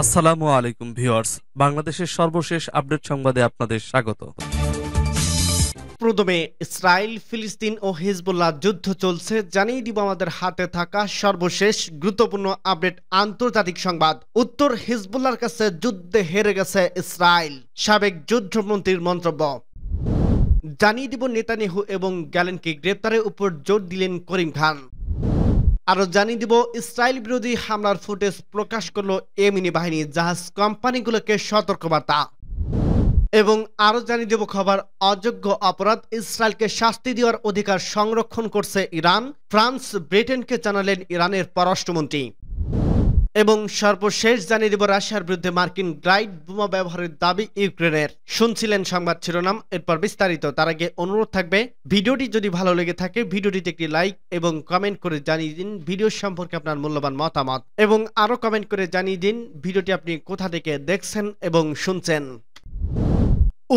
আসসালামু আলাইকুম ভিউয়ার্স বাংলাদেশের সর্বশেষ আপডেট সংবাদে আপনাদের স্বাগত প্রথমে ইসরায়েল ফিলিস্তিন ও হিজবুল্লাহ যুদ্ধ চলছে জানিয়ে দিব আমাদের হাতে থাকা সর্বশেষ গুরুত্বপূর্ণ আপডেট আন্তর্জাতিক সংবাদ উত্তর হিজবুল্লাহর কাছে যুদ্ধে হেরে গেছে ইসরায়েল সাবেক যুদ্ধমন্ত্রীর মন্তব্য জানিয়ে দিব নেতানিহু এবং গ্যালেনকে গ্রেপ্তারের উপর জোর দিলেন করিম খান আরও জানিয়ে দিব ইসরায়েল বিরোধী হামলার ফুটেজ প্রকাশ করলো এমিনি বাহিনী জাহাজ কোম্পানিগুলোকে সতর্কবার্তা এবং আরও জানিয়ে দেব খবর অযোগ্য অপরাধ ইসরায়েলকে শাস্তি দেওয়ার অধিকার সংরক্ষণ করছে ইরান ফ্রান্স ব্রিটেনকে জানালেন ইরানের পররাষ্ট্রমন্ত্রী এবং সর্বশেষ জানিয়ে দেব রাশিয়ার বিরুদ্ধে মার্কিন গ্লাইড বোমা ব্যবহারের দাবি ইউক্রেনের শুনছিলেন সংবাদ শিরোনাম এরপর বিস্তারিত তার আগে অনুরোধ থাকবে ভিডিওটি যদি ভালো লেগে থাকে ভিডিওটিতে একটি লাইক এবং কমেন্ট করে জানিয়ে দিন ভিডিও সম্পর্কে আপনার মূল্যবান মতামত এবং আরো কমেন্ট করে জানিয়ে দিন ভিডিওটি আপনি কোথা থেকে দেখছেন এবং শুনছেন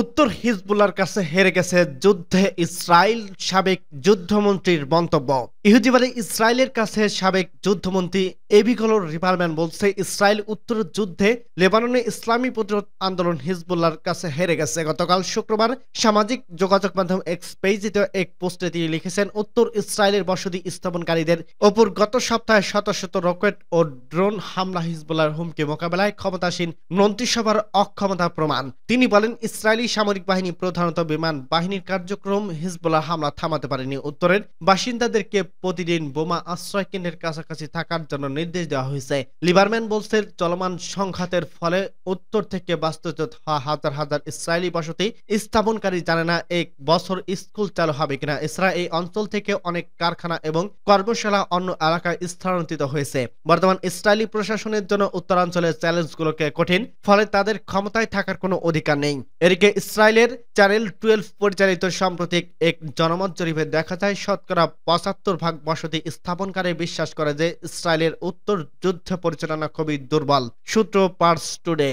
উত্তর হিজবুল্লার কাছে হেরে গেছে যুদ্ধে ইসরায়েল সাবেক যুদ্ধমন্ত্রীর মন্তব্য ইহুদিবাদী ইসরায়েলের কাছে সাবেক যুদ্ধমন্ত্রী এবিকলোর রিপারম্যান বলছে ইসরায়েল উত্তর যুদ্ধে লেবাননে ইসলামী প্রতিরোধ আন্দোলন হিজবুল্লার কাছে হেরে গেছে গতকাল শুক্রবার সামাজিক যোগাযোগ মাধ্যম এক্স পেজিত এক পোস্টে তিনি লিখেছেন উত্তর ইসরায়েলের বসতি স্থাপনকারীদের ওপর গত সপ্তাহে শত শত রকেট ও ড্রোন হামলা হিজবুল্লার হুমকি মোকাবেলায় ক্ষমতাসীন মন্ত্রিসভার অক্ষমতা প্রমাণ তিনি বলেন ইসরায়েলি সামরিক বাহিনী প্রধানত বিমান বাহিনীর কার্যক্রম হিজবুল্লার হামলা থামাতে পারেনি উত্তরের বাসিন্দাদেরকে প্রতিদিন বোমা আশ্রয় কেন্দ্রের কাছাকাছি থাকার জন্য নির্দেশ দেওয়া হয়েছে লিবারম্যান বলছে চলমান সংঘাতের ফলে উত্তর থেকে বাস্তুচ্যুত হওয়া হাজার হাজার ইসরায়েলি বসতি স্থাপনকারী জানে না এক বছর স্কুল চালু হবে কিনা এছাড়া এই অঞ্চল থেকে অনেক কারখানা এবং কর্মশালা অন্য এলাকায় স্থানান্তরিত হয়েছে বর্তমান ইসরায়েলি প্রশাসনের জন্য উত্তরাঞ্চলের চ্যালেঞ্জগুলোকে কঠিন ফলে তাদের ক্ষমতায় থাকার কোনো অধিকার নেই এদিকে ইসরায়েলের চ্যানেল টুয়েলভ পরিচালিত সাম্প্রতিক এক জনমত জরিপে দেখা যায় শতকরা পঁচাত্তর ভাগ বসতি স্থাপনকারী বিশ্বাস করে যে ইসরায়েলের উত্তর যুদ্ধ পরিচালনা খুবই দুর্বল সূত্র পার্স টুডে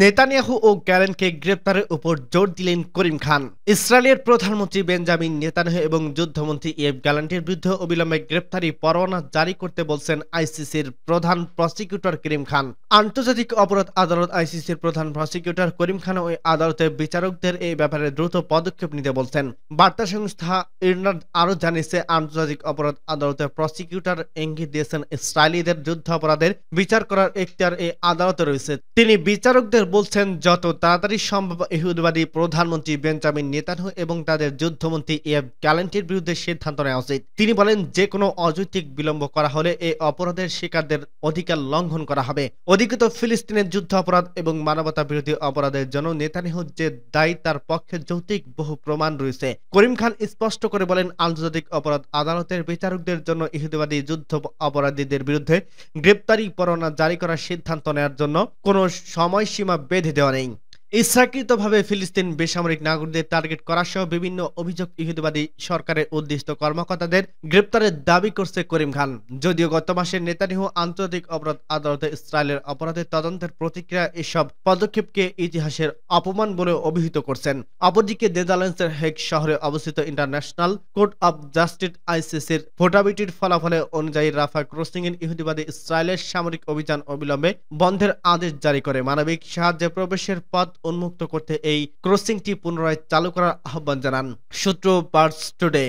নেতানিয়াহু ও গ্যারেনকে গ্রেপ্তারের উপর জোর দিলেন করিম খান ইসরায়েলের প্রধানমন্ত্রী বেঞ্জামিন নেতানিয়াহু এবং যুদ্ধমন্ত্রী ইয়েব গ্যালান্টির বিরুদ্ধে অবিলম্বে গ্রেপ্তারি পরোয়ানা জারি করতে বলছেন আইসিসির প্রধান প্রসিকিউটর করিম খান আন্তর্জাতিক অপরাধ আদালত আইসিসির প্রধান প্রসিকিউটর করিম খান ওই আদালতের বিচারকদের এই ব্যাপারে দ্রুত পদক্ষেপ নিতে বলছেন বার্তা সংস্থা ইরনার্ড আরও জানিয়েছে আন্তর্জাতিক অপরাধ আদালতের প্রসিকিউটর ইঙ্গিত দিয়েছেন ইসরায়েলিদের যুদ্ধ অপরাধের বিচার করার এখতিয়ার এই আদালতে রয়েছে তিনি বিচারকদের ইসরায়েল বলছেন যত তাড়াতাড়ি সম্ভব ইহুদবাদী প্রধানমন্ত্রী বেঞ্জামিন নেতানহু এবং তাদের যুদ্ধমন্ত্রী এফ ক্যালেন্টির বিরুদ্ধে সিদ্ধান্ত নেওয়া উচিত তিনি বলেন যে কোনো অযৌতিক বিলম্ব করা হলে এই অপরাধের শিকারদের অধিকার লঙ্ঘন করা হবে অধিকৃত ফিলিস্তিনের যুদ্ধ অপরাধ এবং মানবতা বিরোধী অপরাধের জন্য নেতানিহু যে দায়ী তার পক্ষে যৌতিক বহু প্রমাণ রয়েছে করিম খান স্পষ্ট করে বলেন আন্তর্জাতিক অপরাধ আদালতের বিচারকদের জন্য ইহুদবাদী যুদ্ধ অপরাধীদের বিরুদ্ধে গ্রেপ্তারি পরোয়ানা জারি করার সিদ্ধান্ত নেওয়ার জন্য কোনো সময় Başıma bedi döneyim. ইচ্ছাকৃতভাবে ফিলিস্তিন বেসামরিক নাগরিকদের টার্গেট করা সহ বিভিন্ন অভিযোগ ইহুদিবাদী সরকারের উদ্দিষ্ট কর্মকর্তাদের গ্রেপ্তারের দাবি করছে করিম খান যদিও গত মাসে নেতানিহ আন্তর্জাতিক অপরাধ আদালতে ইসরায়েলের অপরাধের তদন্তের প্রতিক্রিয়া এসব পদক্ষেপকে ইতিহাসের অপমান বলে অভিহিত করছেন অপরদিকে নেদারল্যান্ডসের হেগ শহরে অবস্থিত ইন্টারন্যাশনাল কোর্ট অব জাস্টিস আইসিসির ভোটাবিটির ফলাফলে অনুযায়ী রাফা ক্রসিংয়ের ইহুদিবাদী ইসরায়েলের সামরিক অভিযান অবিলম্বে বন্ধের আদেশ জারি করে মানবিক সাহায্যে প্রবেশের পথ উন্মুক্ত করতে এই ক্রসিংটি পুনরায় চালু করার আহ্বান জানান সূত্র পার্টস টুডে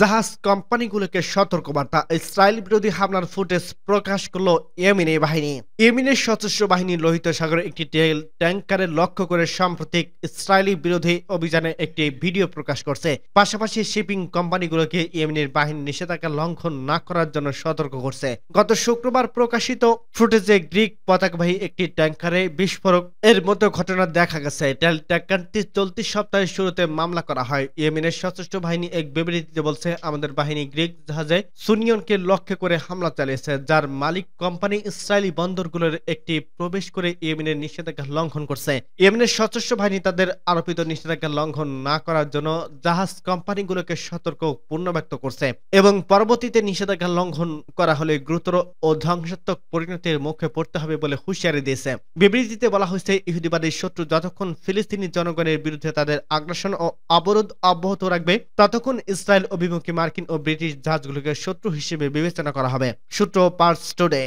জাহাজ কোম্পানিগুলোকে সতর্কবার্তা ইসরায়েল বিরোধী হামলার ফুটেজ প্রকাশ করল ইয়েমিনে বাহিনী ইয়েমিনের সশস্ত্র বাহিনী লোহিত সাগরে একটি তেল ট্যাঙ্কারে লক্ষ্য করে সাম্প্রতিক ইসরায়েলি বিরোধী অভিযানে একটি ভিডিও প্রকাশ করছে পাশাপাশি শিপিং কোম্পানিগুলোকে ইয়েমিনের বাহিনী নিষেধাজ্ঞা লঙ্ঘন না করার জন্য সতর্ক করছে গত শুক্রবার প্রকাশিত ফুটেজে গ্রিক পতাকাবাহী একটি ট্যাঙ্কারে বিস্ফোরক এর মতো ঘটনা দেখা গেছে তেল ট্যাঙ্কারটি চলতি সপ্তাহের শুরুতে মামলা করা হয় ইয়েমিনের সশস্ত্র বাহিনী এক বিবৃতিতে বলছে আমাদের বাহিনী গ্রিক জাহাজে সুনিয়নকে লক্ষ্য করে হামলা চালিয়েছে যার মালিক কোম্পানি ইসরায়েলি বন্দরগুলোর একটি প্রবেশ করে ইয়েমেনের নিষেধাজ্ঞা লঙ্ঘন করছে ইয়েমেনের সশস্ত্র বাহিনী তাদের আরোপিত নিষেধাজ্ঞা লঙ্ঘন না করার জন্য জাহাজ কোম্পানিগুলোকে সতর্ক পুনর্ব্যক্ত করছে এবং পরবর্তীতে নিষেধাজ্ঞা লঙ্ঘন করা হলে গুরুতর ও ধ্বংসাত্মক পরিণতির মুখে পড়তে হবে বলে হুঁশিয়ারি দিয়েছে বিবৃতিতে বলা হয়েছে ইহুদিবাদী শত্রু যতক্ষণ ফিলিস্তিনি জনগণের বিরুদ্ধে তাদের আগ্রাসন ও অবরোধ অব্যাহত রাখবে ততক্ষণ ইসরায়েল ও অভিমুখী মার্কিন ও ব্রিটিশ জাহাজগুলোকে শত্রু হিসেবে বিবেচনা করা হবে সূত্র পার্স টুডে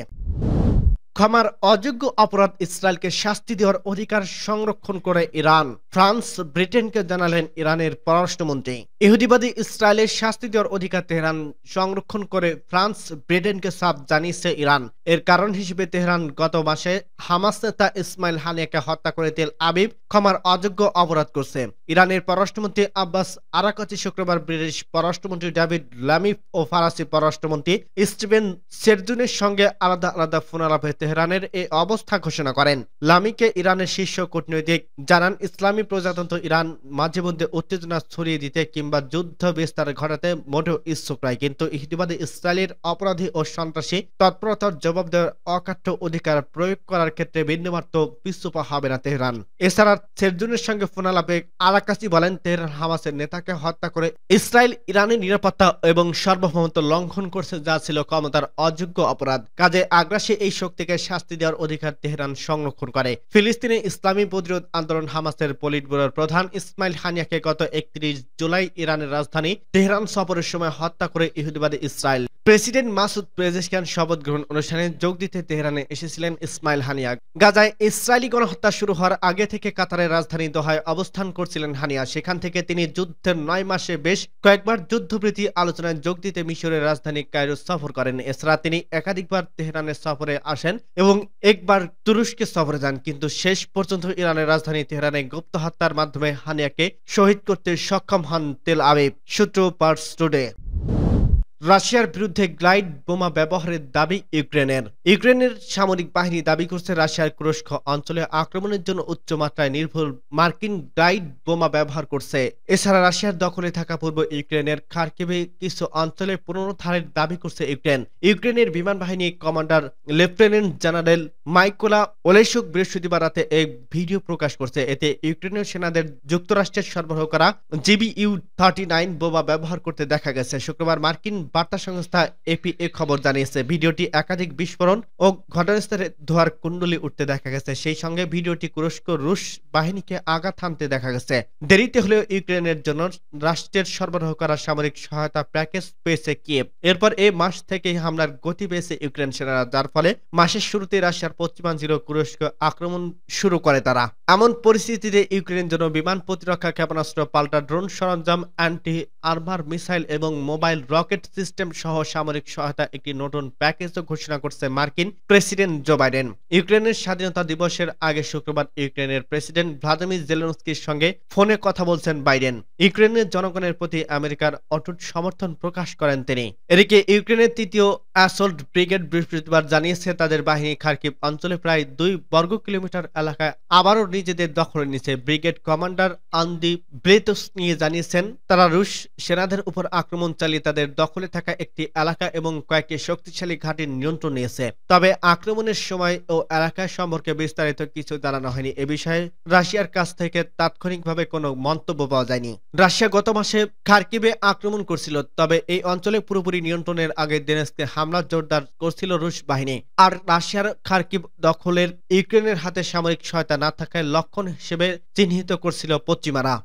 ক্ষমার অযোগ্য অপরাধ ইসরায়েলকে শাস্তি দেওয়ার অধিকার সংরক্ষণ করে ইরান ফ্রান্স ব্রিটেনকে জানালেন ইরানের পররাষ্ট্রমন্ত্রী ইহুদিবাদী ইসরায়েলের শাস্তি দেওয়ার অধিকার তেহরান সংরক্ষণ করে ফ্রান্স ব্রিটেনকে সাপ জানিয়েছে ইরান এর কারণ হিসেবে তেহরান গত মাসে হামাস নেতা ইসমাইল হানিয়াকে হত্যা করে তেল আবিব ক্ষমার অযোগ্য অপরাধ করছে ইরানের পররাষ্ট্রমন্ত্রী আব্বাস আরাকাচি শুক্রবার ব্রিটিশ পররাষ্ট্রমন্ত্রী ডাভিড লামিফ ও ফরাসি পররাষ্ট্রমন্ত্রী স্টিভেন সেরজুনের সঙ্গে আলাদা আলাদা ফোনালাপ হয়েছে তেহরানের এ অবস্থা ঘোষণা করেন লামিকে ইরানের শীর্ষ কূটনৈতিক জানান ইসলামী প্রজাতন্ত্র ইরান মাঝে মধ্যে উত্তেজনা ছড়িয়ে দিতে কিংবা যুদ্ধ বিস্তার ঘটাতে মোটেও ইচ্ছুক নয় কিন্তু ইতিবাদে ইসরায়েলের অপরাধী ও সন্ত্রাসী তৎপরতার জবাব দেওয়ার অকাঠ্য অধিকার প্রয়োগ করার ক্ষেত্রে বিন্দুমাত্র পিছুপা হবে না তেহরান এছাড়া সেরজুনের সঙ্গে ফোনালাপে আরাকাসি বলেন তেহরান হামাসের নেতাকে হত্যা করে ইসরায়েল ইরানের নিরাপত্তা এবং সার্বভৌমত্ব লঙ্ঘন করছে যা ছিল ক্ষমতার অযোগ্য অপরাধ কাজে আগ্রাসী এই শক্তিকে থেকে শাস্তি দেওয়ার অধিকার তেহরান সংরক্ষণ করে ফিলিস্তিনে ইসলামী প্রতিরোধ আন্দোলন হামাসের পলিট ব্যুরোর প্রধান ইসমাইল হানিয়াকে গত একত্রিশ জুলাই ইরানের রাজধানী তেহরান সফরের সময় হত্যা করে ইহুদিবাদী ইসরায়েল প্রেসিডেন্ট মাসুদ পেজেশকান শপথ গ্রহণ অনুষ্ঠানে যোগ দিতে তেহরানে এসেছিলেন ইসমাইল হানিয়া গাজায় ইসরায়েলি গণহত্যা শুরু হওয়ার আগে থেকে কাতারের রাজধানী দোহায় অবস্থান করছিলেন হানিয়া সেখান থেকে তিনি যুদ্ধের নয় মাসে বেশ কয়েকবার যুদ্ধবৃত্তি আলোচনায় যোগ দিতে মিশরের রাজধানী কায়রো সফর করেন এছাড়া তিনি একাধিকবার তেহরানের সফরে আসেন এবং একবার তুরস্কে সফরে যান কিন্তু শেষ পর্যন্ত ইরানের রাজধানী তেহরানে গুপ্ত হত্যার মাধ্যমে হানিয়াকে শহীদ করতে সক্ষম হন তেল আবেব সূত্র পার্স টুডে রাশিয়ার বিরুদ্ধে গ্লাইড বোমা ব্যবহারের দাবি ইউক্রেনের ইউক্রেনের সামরিক বাহিনী দাবি করছে রাশিয়ার কুরস্ক অঞ্চলে আক্রমণের জন্য উচ্চ মাত্রায় মার্কিন গ্লাইড বোমা ব্যবহার করছে এছাড়া রাশিয়ার দখলে থাকা পূর্ব ইউক্রেনের খার্কিভে কিছু অঞ্চলে পুনরুদ্ধারের দাবি করছে ইউক্রেন ইউক্রেনের বিমান বাহিনী commander lieutenant general Mykola Oleshchuk বৃহস্পতিবার রাতে এক ভিডিও প্রকাশ করছে এতে ইউক্রেনীয় সেনাদের যুক্তরাষ্ট্রের সরবরাহ করা জিবি ইউ থার্টি নাইন বোমা ব্যবহার করতে দেখা গেছে শুক্রবার মার্কিন বার্তা সংস্থা এপি এ খবর জানিয়েছে ভিডিওটি একাধিক বিস্ফোরণ ও ঘটনাস্থলে ধোয়ার কুণ্ডলি উঠতে দেখা গেছে সেই সঙ্গে ভিডিওটি কুরস্ক রুশ বাহিনীকে আঘাত থামতে দেখা গেছে দেরিতে হলেও ইউক্রেনের জন্য রাষ্ট্রের সরবরাহ করা সামরিক সহায়তা প্যাকেজ পেয়েছে কিয়েভ এরপর এ মাস থেকেই হামলার গতি পেয়েছে ইউক্রেন সেনারা যার ফলে মাসের শুরুতে রাশিয়ার পশ্চিমাঞ্চল কুরস্ক আক্রমণ শুরু করে তারা এমন পরিস্থিতিতে ইউক্রেনের জন্য বিমান প্রতিরক্ষা ক্ষেপণাস্ত্র পাল্টা ড্রোন সরঞ্জাম অ্যান্টি আর্মার মিসাইল এবং মোবাইল রকেট সিস্টেম সহ সামরিক সহায়তা একটি নতুন প্যাকেজ ঘোষণা করছে মার্কিন প্রেসিডেন্ট জো বাইডেন ইউক্রেনের স্বাধীনতা দিবসের আগে শুক্রবার ইউক্রেনের প্রেসিডেন্ট ভ্লাদিমির জেলেনস্কির সঙ্গে ফোনে কথা বলছেন বাইডেন ইউক্রেনের জনগণের প্রতি আমেরিকার অটুট সমর্থন প্রকাশ করেন তিনি এদিকে ইউক্রেনের তৃতীয় অ্যাসল্ট ব্রিগেড বৃহস্পতিবার জানিয়েছে তাদের বাহিনী খার্কিব অঞ্চলে প্রায় দুই বর্গ কিলোমিটার এলাকায় আবারও নিজেদের দখলে নিচ্ছে ব্রিগেড কমান্ডার আন্দি ব্রেতস নিয়ে জানিয়েছেন তারা রুশ সেনাদের উপর আক্রমণ চালিয়ে তাদের দখলে থাকা একটি এলাকা এবং কয়েকটি শক্তিশালী ঘাঁটির নিয়ন্ত্রণ নিয়েছে তবে আক্রমণের সময় ও এলাকা সম্পর্কে বিস্তারিত কিছু জানানো হয়নি এ বিষয়ে রাশিয়ার কাছ থেকে তাৎক্ষণিকভাবে কোনো মন্তব্য পাওয়া যায়নি রাশিয়া গত মাসে খার্কিবে আক্রমণ করছিল তবে এই অঞ্চলে পুরোপুরি নিয়ন্ত্রণের আগে দেনেস্কে হামলা জোরদার করছিল রুশ বাহিনী আর রাশিয়ার খার্কিব দখলের ইউক্রেনের হাতে সামরিক সহায়তা না থাকায় লক্ষণ হিসেবে চিহ্নিত করছিল পশ্চিমারা